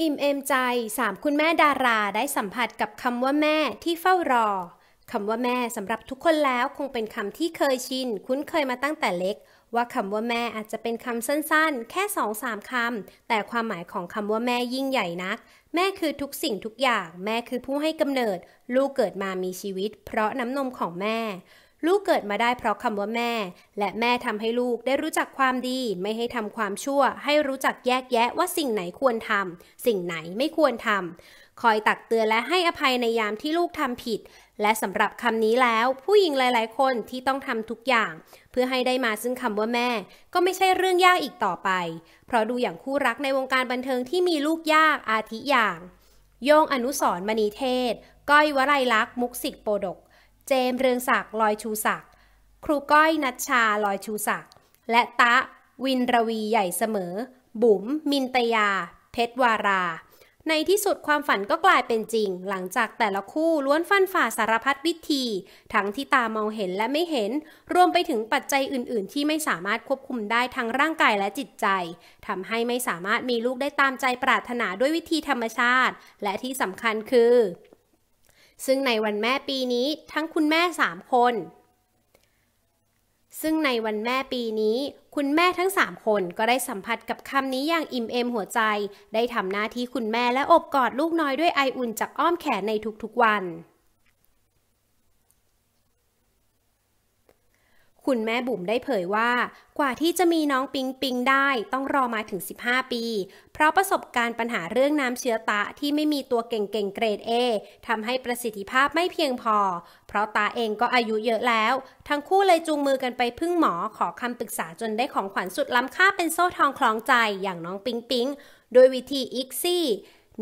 อิ่มเอมใจสามคุณแม่ดาราได้สัมผัสกับคำว่าแม่ที่เฝ้ารอคำว่าแม่สำหรับทุกคนแล้วคงเป็นคำที่เคยชิน คุ้นเคยมาตั้งแต่เล็ก ว่าคำว่าแม่อาจจะเป็นคำสั้นๆ แค่สองสามคำแต่ความหมายของคำว่าแม่ยิ่งใหญ่นัก แม่คือทุกสิ่งทุกอย่างแม่คือผู้ให้กำเนิด ลูกเกิดมามีชีวิต เพราะน้ำนมของแม่ลูกเกิดมาได้เพราะคำว่าแม่ และแม่ทำให้ลูกได้รู้จักความดี ไม่ให้ทำความชั่ว ให้รู้จักแยกแยะว่าสิ่งไหนควรทำสิ่งไหนไม่ควรทำคอยตักเตือนและให้อภัยในยามที่ลูกทำผิด และสำหรับคำนี้แล้ว ผู้หญิงหลายๆคนที่ต้องทำทุกอย่าง เพื่อให้ได้มาซึ่งคำว่าแม่ ก็ไม่ใช่เรื่องยากอีกต่อไป เพราะดูอย่างคู่รักในวงการบันเทิงที่มีลูกยากอาทิอย่าง โยงอนุสรมณีเทศ ก้อยวลัยลักษ์มุกสิกโปดกเจม เรืองศักดิ์ลอยชูศักดิ์ครูก้อยนัชชา ลอยชูศักดิ์และตะ วินรวีใหญ่เสมอ บุ๋ม มินตยา เพชรวารา ในที่สุดความฝันก็กลายเป็นจริง หลังจากแต่ละคู่ล้วนฟันฝ่าสารพัดวิธี ทั้งที่ตามองเห็นและไม่เห็น รวมไปถึงปัจจัยอื่นๆ ที่ไม่สามารถควบคุมได้ทั้งร่างกายและจิตใจทำให้ไม่สามารถมีลูกได้ตามใจปรารถนาด้วยวิธีธรรมชาติ และที่สำคัญคือซึ่งในวันแม่ปีนี้ทั้งคุณแม่ 3 คน ซึ่งในวันแม่ปีนี้ คุณแม่ทั้ง 3 คนก็ได้สัมผัสกับคำนี้อย่างอิ่มเอม หัวใจ ได้ทำหน้าที่คุณแม่และอบกอดลูกน้อยด้วยไออุ่นจากอ้อมแขนในทุกๆวันคุณแม่บุ๋มได้เผยว่ากว่าที่จะมีน้องปิงปิงได้ต้องรอมาถึง 15 ปี เพราะประสบการณ์ปัญหาเรื่องน้ำเชื้อตาที่ไม่มีตัวเก่งเก่งเกรด A ทำให้ประสิทธิภาพไม่เพียงพอ เพราะตาเองก็อายุเยอะแล้ว ทั้งคู่เลยจูงมือกันไปพึ่งหมอขอคำปรึกษาจนได้ของขวัญสุดล้ำค่าเป็นโซ่ทองคล้องใจอย่างน้องปิงปิงโดยวิธีอิกซี่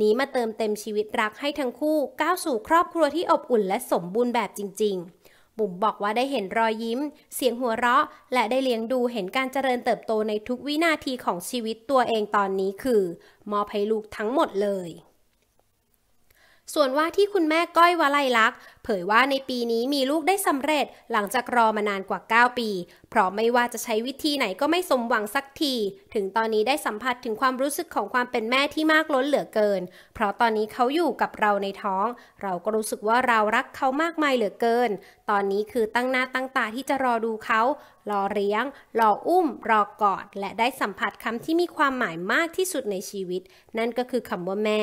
นี้มาเติมเต็มชีวิตรักให้ทั้งคู่ก้าวสู่ครอบครัวที่อบอุ่นและสมบูรณ์แบบจริง ๆุ๋มบอกว่าได้เห็นรอยยิ้ม เสียงหัวเราะ และได้เลี้ยงดูเห็นการเจริญเติบโตในทุกวินาทีของชีวิตตัวเองตอนนี้คือ มอบให้ลูกทั้งหมดเลยส่วนว่าที่คุณแม่ก้อยวลัยลักษ์เผยว่าในปีนี้มีลูกได้สำเร็จ หลังจากรอมานานกว่า 9 ปี เพราะไม่ว่าจะใช้วิธีไหนก็ไม่สมหวังสักที ถึงตอนนี้ได้สัมผัสถึงความรู้สึกของความเป็นแม่ที่มากล้นเหลือเกิน เพราะตอนนี้เขาอยู่กับเราในท้อง เราก็รู้สึกว่าเรารักเขามากมายเหลือเกิน ตอนนี้คือตั้งหน้าตั้งตาที่จะรอดูเขารอเลี้ยง รออุ้ม รอกอดและได้สัมผัสคำที่มีความหมายมากที่สุดในชีวิต นั่นก็คือคำว่าแม่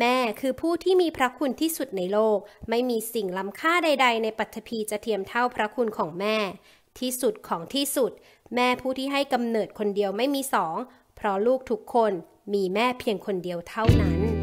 แม่คือผู้ที่มีพระคุณที่สุดในโลก ไม่มีสิ่งล้ำค่าใดๆในปัตภีจะเทียมเท่าพระคุณของแม่ ที่สุดของที่สุด แม่ผู้ที่ให้กำเนิดคนเดียวไม่มีสอง เพราะลูกทุกคนมีแม่เพียงคนเดียวเท่านั้น